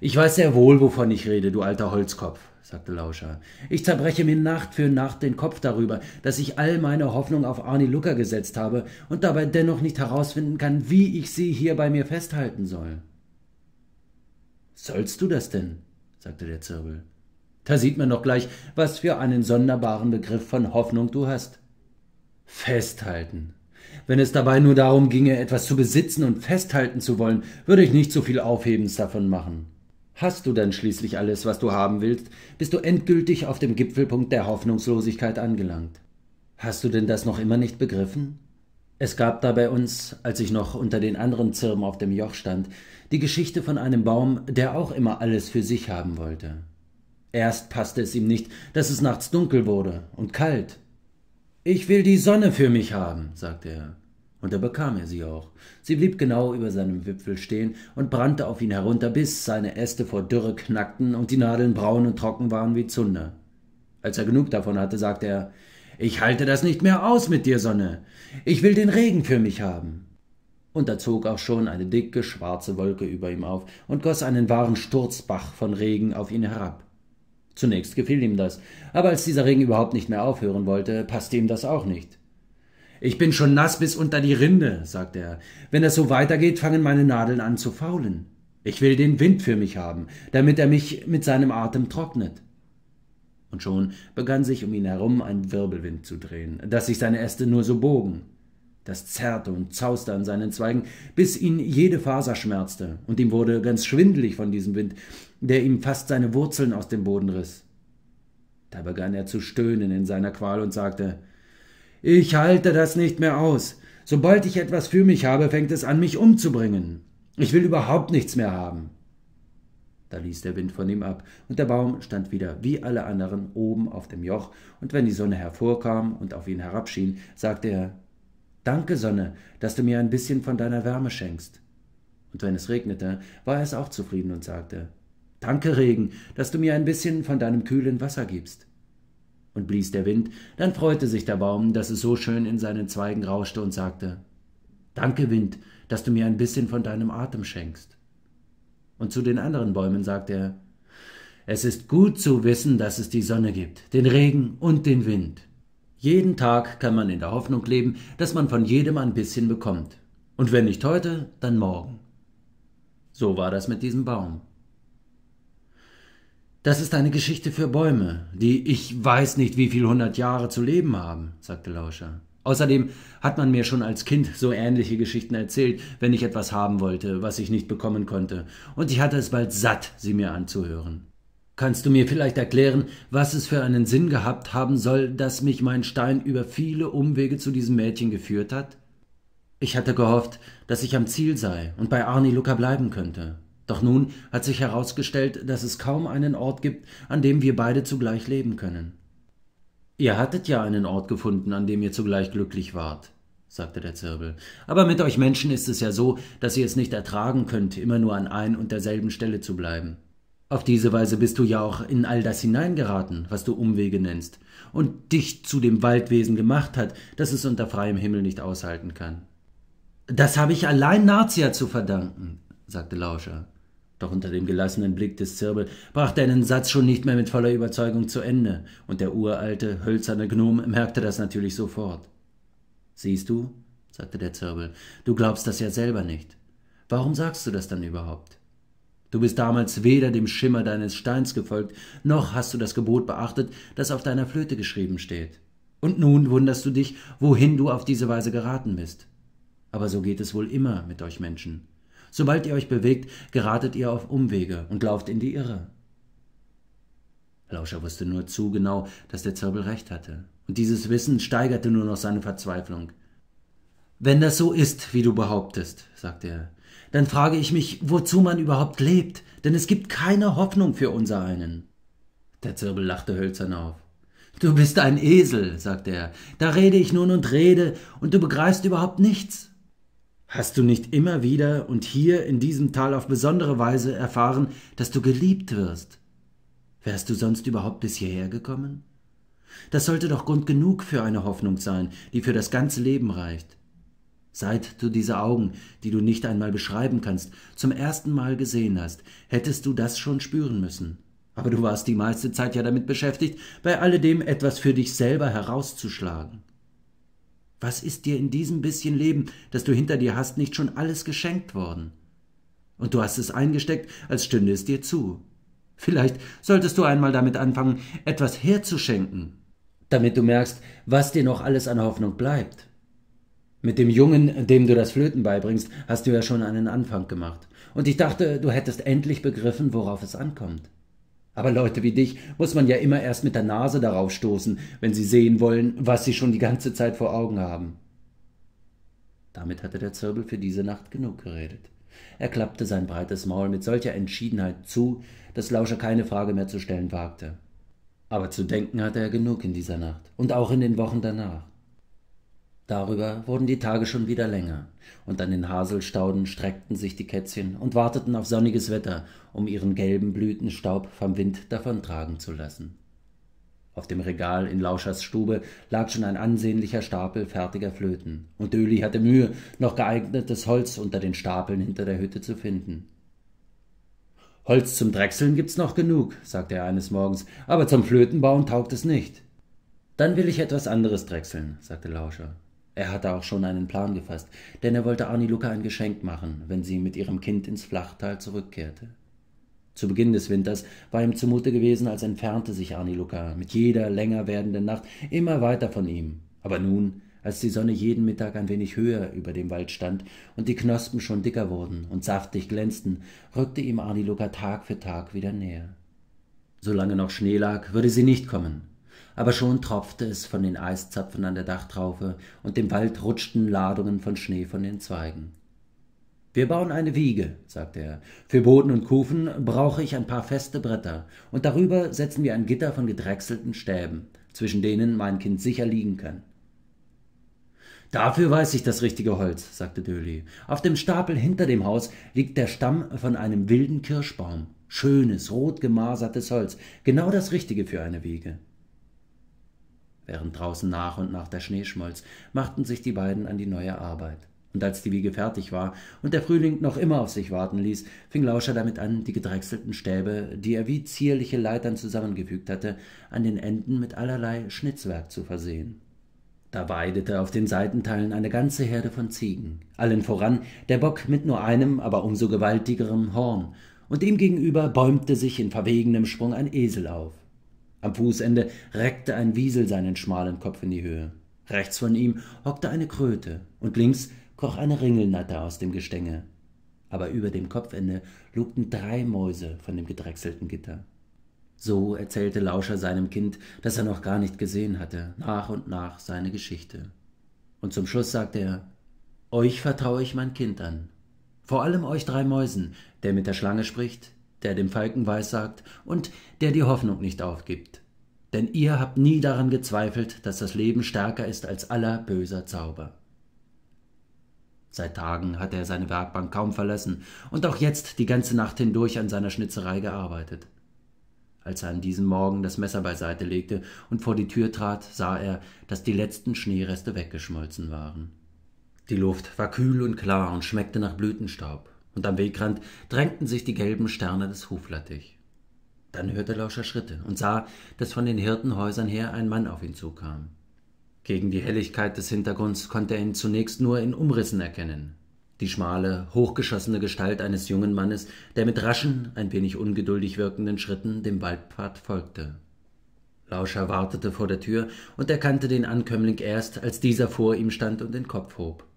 Ich weiß sehr wohl, wovon ich rede, du alter Holzkopf, sagte Lauscher. Ich zerbreche mir Nacht für Nacht den Kopf darüber, dass ich all meine Hoffnung auf Arnie Lucker gesetzt habe und dabei dennoch nicht herausfinden kann, wie ich sie hier bei mir festhalten soll. Sollst du das denn? sagte der Zirbel. Da sieht man doch gleich, was für einen sonderbaren Begriff von Hoffnung du hast. Festhalten. Wenn es dabei nur darum ginge, etwas zu besitzen und festhalten zu wollen, würde ich nicht so viel Aufhebens davon machen. Hast du dann schließlich alles, was du haben willst, bist du endgültig auf dem Gipfelpunkt der Hoffnungslosigkeit angelangt. Hast du denn das noch immer nicht begriffen? Es gab da bei uns, als ich noch unter den anderen Zirben auf dem Joch stand, die Geschichte von einem Baum, der auch immer alles für sich haben wollte. Erst passte es ihm nicht, dass es nachts dunkel wurde und kalt. Ich will die Sonne für mich haben, sagte er. Und da bekam er sie auch. Sie blieb genau über seinem Wipfel stehen und brannte auf ihn herunter, bis seine Äste vor Dürre knackten und die Nadeln braun und trocken waren wie Zunder. Als er genug davon hatte, sagte er Ich halte das nicht mehr aus mit dir, Sonne. Ich will den Regen für mich haben. Und da zog auch schon eine dicke schwarze Wolke über ihm auf und goss einen wahren Sturzbach von Regen auf ihn herab. Zunächst gefiel ihm das, aber als dieser Regen überhaupt nicht mehr aufhören wollte, passte ihm das auch nicht. Ich bin schon nass bis unter die Rinde, sagte er. Wenn es so weitergeht, fangen meine Nadeln an zu faulen. Ich will den Wind für mich haben, damit er mich mit seinem Atem trocknet. Und schon begann sich um ihn herum ein Wirbelwind zu drehen, dass sich seine Äste nur so bogen. Das zerrte und zauste an seinen Zweigen, bis ihn jede Faser schmerzte, und ihm wurde ganz schwindelig von diesem Wind, der ihm fast seine Wurzeln aus dem Boden riss. Da begann er zu stöhnen in seiner Qual und sagte ich halte das nicht mehr aus. Sobald ich etwas für mich habe, fängt es an, mich umzubringen. Ich will überhaupt nichts mehr haben. Da ließ der Wind von ihm ab, und der Baum stand wieder wie alle anderen oben auf dem Joch, und wenn die Sonne hervorkam und auf ihn herabschien, sagte er Danke, Sonne, dass du mir ein bisschen von deiner Wärme schenkst. Und wenn es regnete, war er es auch zufrieden und sagte Danke, Regen, dass du mir ein bisschen von deinem kühlen Wasser gibst und blies der Wind, dann freute sich der Baum, dass es so schön in seinen Zweigen rauschte und sagte Danke, Wind, dass du mir ein bisschen von deinem Atem schenkst. Und zu den anderen Bäumen sagte er Es ist gut zu wissen, dass es die Sonne gibt, den Regen und den Wind. Jeden Tag kann man in der Hoffnung leben, dass man von jedem ein bisschen bekommt. Und wenn nicht heute, dann morgen. So war das mit diesem Baum. Das ist eine Geschichte für Bäume, die ich weiß nicht, wie viel hundert Jahre zu leben haben, sagte Lauscher. Außerdem hat man mir schon als Kind so ähnliche Geschichten erzählt, wenn ich etwas haben wollte, was ich nicht bekommen konnte, und ich hatte es bald satt, sie mir anzuhören. Kannst du mir vielleicht erklären, was es für einen Sinn gehabt haben soll, dass mich mein Stein über viele Umwege zu diesem Mädchen geführt hat? Ich hatte gehofft, dass ich am Ziel sei und bei Arni Luca bleiben könnte. Doch nun hat sich herausgestellt, dass es kaum einen Ort gibt, an dem wir beide zugleich leben können. Ihr hattet ja einen Ort gefunden, an dem ihr zugleich glücklich wart, sagte der Zirbel. Aber mit euch Menschen ist es ja so, dass ihr es nicht ertragen könnt, immer nur an ein und derselben Stelle zu bleiben. Auf diese Weise bist du ja auch in all das hineingeraten, was du Umwege nennst, und dich zu dem Waldwesen gemacht hat, das es unter freiem Himmel nicht aushalten kann. Das habe ich allein Nazia zu verdanken, sagte Lauscher. Doch unter dem gelassenen Blick des Zirbel brachte er einen Satz schon nicht mehr mit voller Überzeugung zu Ende, und der uralte, hölzerne Gnom merkte das natürlich sofort. Siehst du, sagte der Zirbel, du glaubst das ja selber nicht. Warum sagst du das dann überhaupt? Du bist damals weder dem Schimmer deines Steins gefolgt, noch hast du das Gebot beachtet, das auf deiner Flöte geschrieben steht. Und nun wunderst du dich, wohin du auf diese Weise geraten bist. Aber so geht es wohl immer mit euch Menschen. Sobald ihr euch bewegt, geratet ihr auf Umwege und lauft in die Irre. Lauscher wusste nur zu genau, dass der Zirbel recht hatte. Und dieses Wissen steigerte nur noch seine Verzweiflung. Wenn das so ist, wie du behauptest, sagte er, dann frage ich mich, wozu man überhaupt lebt, denn es gibt keine Hoffnung für unser einen. Der Zirbel lachte hölzern auf. Du bist ein Esel, sagte er, da rede ich nun und rede, und du begreifst überhaupt nichts. Hast du nicht immer wieder und hier in diesem Tal auf besondere Weise erfahren, dass du geliebt wirst? Wärst du sonst überhaupt bis hierher gekommen? Das sollte doch Grund genug für eine Hoffnung sein, die für das ganze Leben reicht. Seit du diese Augen, die du nicht einmal beschreiben kannst, zum ersten Mal gesehen hast, hättest du das schon spüren müssen. Aber du warst die meiste Zeit ja damit beschäftigt, bei alledem etwas für dich selber herauszuschlagen. Was ist dir in diesem bisschen Leben, das du hinter dir hast, nicht schon alles geschenkt worden? Und du hast es eingesteckt, als stünde es dir zu. Vielleicht solltest du einmal damit anfangen, etwas herzuschenken, damit du merkst, was dir noch alles an Hoffnung bleibt. Mit dem Jungen, dem du das Flöten beibringst, hast du ja schon einen Anfang gemacht. Und ich dachte, du hättest endlich begriffen, worauf es ankommt. Aber Leute wie dich muss man ja immer erst mit der Nase darauf stoßen, wenn sie sehen wollen, was sie schon die ganze Zeit vor Augen haben. Damit hatte der Zirbel für diese Nacht genug geredet. Er klappte sein breites Maul mit solcher Entschiedenheit zu, dass Lauscher keine Frage mehr zu stellen wagte. Aber zu denken hatte er genug in dieser Nacht und auch in den Wochen danach. Darüber wurden die Tage schon wieder länger, und an den Haselstauden streckten sich die Kätzchen und warteten auf sonniges Wetter, um ihren gelben Blütenstaub vom Wind davontragen zu lassen. Auf dem Regal in Lauschers Stube lag schon ein ansehnlicher Stapel fertiger Flöten, und Döli hatte Mühe, noch geeignetes Holz unter den Stapeln hinter der Hütte zu finden. Holz zum Drechseln gibt's noch genug, sagte er eines Morgens, aber zum Flötenbauen taugt es nicht. Dann will ich etwas anderes drechseln, sagte Lauscher er hatte auch schon einen Plan gefasst, denn er wollte Arni Luca ein Geschenk machen, wenn sie mit ihrem Kind ins Flachtal zurückkehrte. Zu Beginn des Winters war ihm zumute gewesen, als entfernte sich Arni Luca mit jeder länger werdenden Nacht immer weiter von ihm. Aber nun, als die Sonne jeden Mittag ein wenig höher über dem Wald stand und die Knospen schon dicker wurden und saftig glänzten, rückte ihm Arni Luca Tag für Tag wieder näher. Solange noch Schnee lag, würde sie nicht kommen, aber schon tropfte es von den Eiszapfen an der Dachtraufe und dem Wald rutschten Ladungen von Schnee von den Zweigen. Wir bauen eine Wiege, sagte er. Für Boden und Kufen brauche ich ein paar feste Bretter, und darüber setzen wir ein Gitter von gedrechselten Stäben, zwischen denen mein Kind sicher liegen kann. Dafür weiß ich das richtige Holz, sagte Döli. Auf dem Stapel hinter dem Haus liegt der Stamm von einem wilden Kirschbaum. Schönes, rot gemasertes Holz, genau das Richtige für eine Wiege. Während draußen nach und nach der Schnee schmolz, machten sich die beiden an die neue Arbeit. Und als die Wiege fertig war und der Frühling noch immer auf sich warten ließ, fing Lauscher damit an, die gedrechselten Stäbe, die er wie zierliche Leitern zusammengefügt hatte, an den Enden mit allerlei Schnitzwerk zu versehen. Da weidete auf den Seitenteilen eine ganze Herde von Ziegen, allen voran der Bock mit nur einem, aber umso gewaltigerem Horn, und ihm gegenüber bäumte sich in verwegenem Sprung ein Esel auf. Am Fußende reckte ein Wiesel seinen schmalen Kopf in die Höhe. Rechts von ihm hockte eine Kröte und links kroch eine Ringelnatter aus dem Gestänge. Aber über dem Kopfende lugten drei Mäuse von dem gedrechselten Gitter. So erzählte Lauscher seinem Kind, das er noch gar nicht gesehen hatte, nach und nach seine Geschichte. Und zum Schluss sagte er, Euch vertraue ich mein Kind an. Vor allem euch drei Mäusen, der mit der Schlange spricht, der dem Falken weissagt und der die Hoffnung nicht aufgibt. Denn ihr habt nie daran gezweifelt, dass das Leben stärker ist als aller böser Zauber. Seit Tagen hatte er seine Werkbank kaum verlassen und auch jetzt die ganze Nacht hindurch an seiner Schnitzerei gearbeitet. Als er an diesem Morgen das Messer beiseite legte und vor die Tür trat, sah er, dass die letzten Schneereste weggeschmolzen waren. Die Luft war kühl und klar und schmeckte nach Blütenstaub und am Wegrand drängten sich die gelben Sterne des Huflattich. Dann hörte Lauscher Schritte und sah, dass von den Hirtenhäusern her ein Mann auf ihn zukam. Gegen die Helligkeit des Hintergrunds konnte er ihn zunächst nur in Umrissen erkennen. Die schmale, hochgeschossene Gestalt eines jungen Mannes, der mit raschen, ein wenig ungeduldig wirkenden Schritten dem Waldpfad folgte. Lauscher wartete vor der Tür und erkannte den Ankömmling erst, als dieser vor ihm stand und den Kopf hob.